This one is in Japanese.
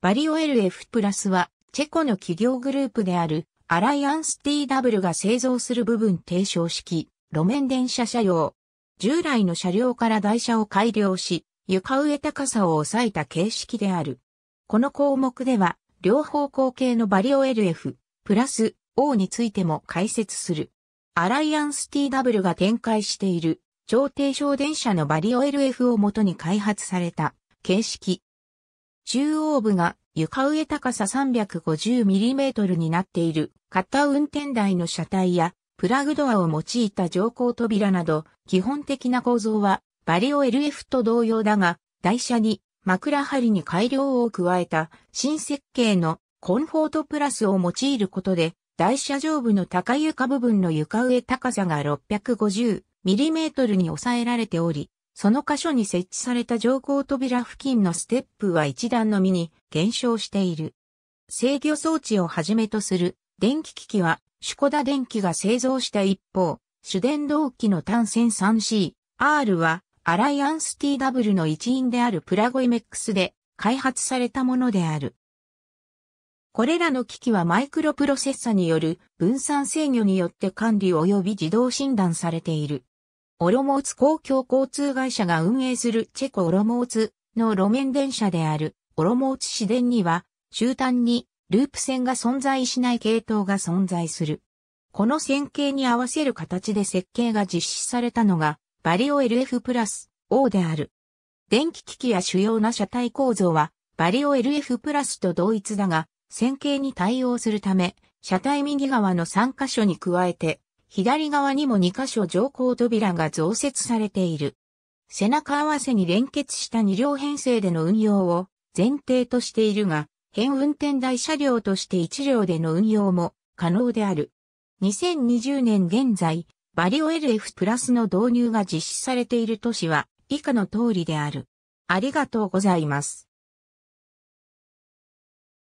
バリオ LF プラスは、チェコの企業グループである、アライアンス TW が製造する部分低床式、路面電車車用。従来の車両から台車を改良し、床上高さを抑えた形式である。この項目では、両方向系のバリオ LF、プラス O についても解説する。アライアンス TW が展開している、超低床電車のバリオ LF を元に開発された、形式、中央部が床上高さ 350mm になっている型運転台の車体やプラグドアを用いた乗降扉など基本的な構造はバリオ LF と同様だが台車に枕張に改良を加えた新設計のコンフォートプラスを用いることで台車上部の高床部分の床上高さが 650mm に抑えられておりその箇所に設置された乗降扉付近のステップは一段のみに減少している。制御装置をはじめとする電気機器は、シュコダ電気が製造した一方、主電動機の単線 3C、R は、アライアンス TW の一員であるプラゴイメックスで開発されたものである。これらの機器はマイクロプロセッサによる分散制御によって管理及び自動診断されている。オロモーツ公共交通会社が運営するチェコオロモーツの路面電車であるオロモーツ市電には終端にループ線が存在しない系統が存在する。この線形に合わせる形で設計が実施されたのがバリオ LF プラス O である。電気機器や主要な車体構造はバリオ LF プラスと同一だが線形に対応するため車体右側の3箇所に加えて左側にも2箇所乗降扉が増設されている。背中合わせに連結した2両編成での運用を前提としているが、変運転台車両として1両での運用も可能である。2020年現在、バリオ LF プラスの導入が実施されている都市は以下の通りである。ありがとうございます。